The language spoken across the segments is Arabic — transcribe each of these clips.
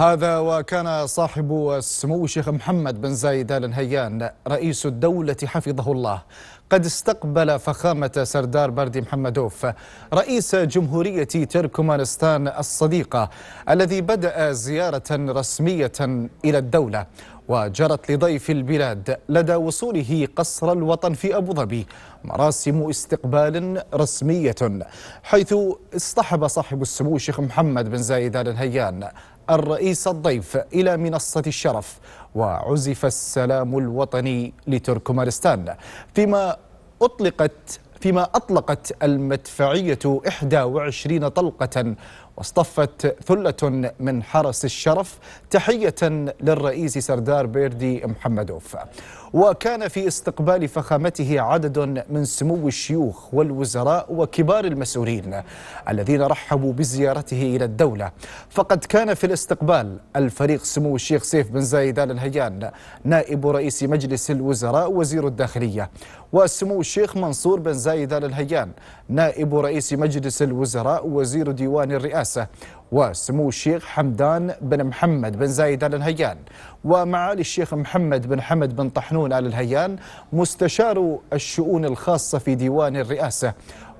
هذا وكان صاحب السمو الشيخ محمد بن زايد آل نهيان رئيس الدولة حفظه الله قد استقبل فخامة سردار بردي محمدوف رئيس جمهورية تركمانستان الصديقة الذي بدأ زيارة رسمية إلى الدولة وجرت لضيف البلاد لدى وصوله قصر الوطن في أبو ظبي مراسم استقبال رسمية حيث اصطحب صاحب السمو الشيخ محمد بن زايد آل نهيان الرئيس الضيف إلى منصة الشرف وعزف السلام الوطني لتركمانستان فيما أطلقت فيما أطلقت المدفعية 21 طلقة واصطفت ثلة من حرس الشرف تحية للرئيس سردار بيردي محمدوف وكان في استقبال فخامته عدد من سمو الشيوخ والوزراء وكبار المسؤولين الذين رحبوا بزيارته إلى الدولة فقد كان في الاستقبال الفريق سمو الشيخ سيف بن زايد آل نهيان نائب رئيس مجلس الوزراء وزير الداخلية وسمو الشيخ منصور بن زايد آل نهيان نائب رئيس مجلس الوزراء وزير ديوان الرئاسة الرئاسة وسمو الشيخ حمدان بن محمد بن زايد آل نهيان ومعالي الشيخ محمد بن حمد بن طحنون آل نهيان مستشار الشؤون الخاصة في ديوان الرئاسة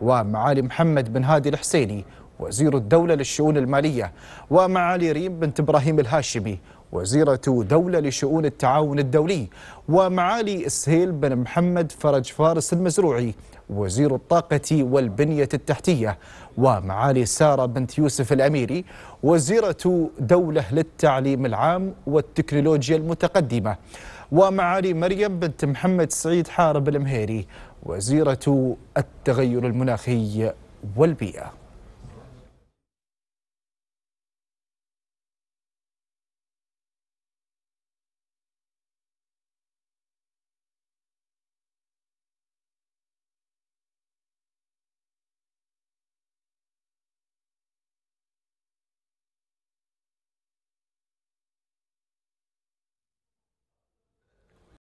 ومعالي محمد بن هادي الحسيني وزير الدولة للشؤون المالية ومعالي ريم بنت إبراهيم الهاشمي وزيرة دولة لشؤون التعاون الدولي ومعالي السهيل بن محمد فرج فارس المزروعي وزير الطاقة والبنية التحتية ومعالي سارة بنت يوسف الأميري وزيرة دولة للتعليم العام والتكنولوجيا المتقدمة ومعالي مريم بنت محمد سعيد حارب المهيري وزيرة التغير المناخي والبيئة